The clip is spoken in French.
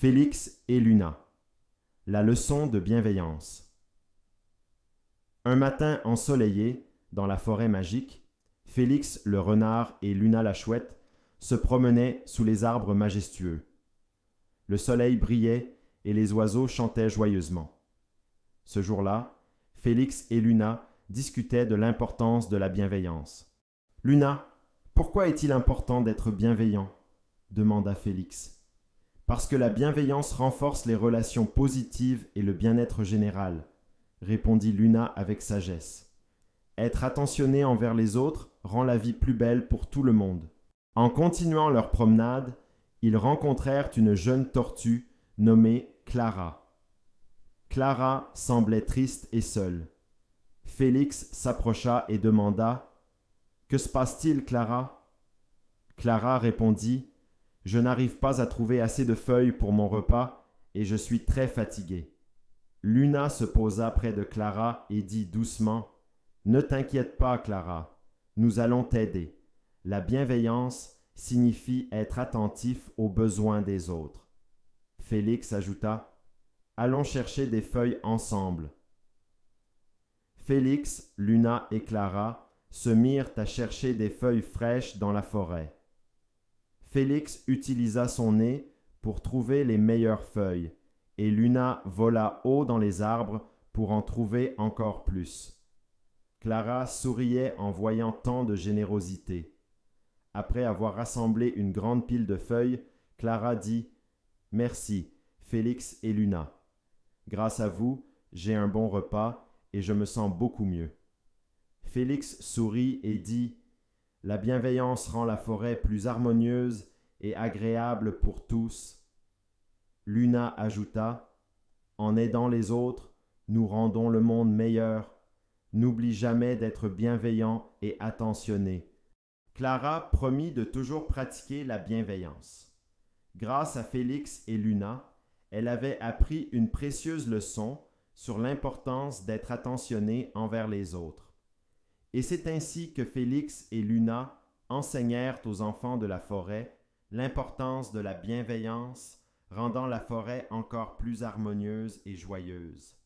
Félix et Luna. La leçon de bienveillance. Un matin ensoleillé, dans la forêt magique, Félix le renard et Luna la chouette se promenaient sous les arbres majestueux. Le soleil brillait et les oiseaux chantaient joyeusement. Ce jour-là, Félix et Luna discutaient de l'importance de la bienveillance. Luna, pourquoi est-il important d'être bienveillant demanda Félix. Parce que la bienveillance renforce les relations positives et le bien-être général, répondit Luna avec sagesse. Être attentionné envers les autres rend la vie plus belle pour tout le monde. En continuant leur promenade, ils rencontrèrent une jeune tortue nommée Clara. Clara semblait triste et seule. Félix s'approcha et demanda Que se passe-t-il, Clara Clara répondit je n'arrive pas à trouver assez de feuilles pour mon repas et je suis très fatigué. Luna se posa près de Clara et dit doucement Ne t'inquiète pas, Clara, nous allons t'aider. La bienveillance signifie être attentif aux besoins des autres. Félix ajouta Allons chercher des feuilles ensemble. Félix, Luna et Clara se mirent à chercher des feuilles fraîches dans la forêt. Félix utilisa son nez pour trouver les meilleures feuilles, et Luna vola haut dans les arbres pour en trouver encore plus. Clara souriait en voyant tant de générosité. Après avoir rassemblé une grande pile de feuilles, Clara dit Merci, Félix et Luna. Grâce à vous, j'ai un bon repas et je me sens beaucoup mieux. Félix sourit et dit la bienveillance rend la forêt plus harmonieuse et agréable pour tous. Luna ajouta, En aidant les autres, nous rendons le monde meilleur. N'oublie jamais d'être bienveillant et attentionné. Clara promit de toujours pratiquer la bienveillance. Grâce à Félix et Luna, elle avait appris une précieuse leçon sur l'importance d'être attentionné envers les autres. Et c'est ainsi que Félix et Luna enseignèrent aux enfants de la forêt l'importance de la bienveillance, rendant la forêt encore plus harmonieuse et joyeuse.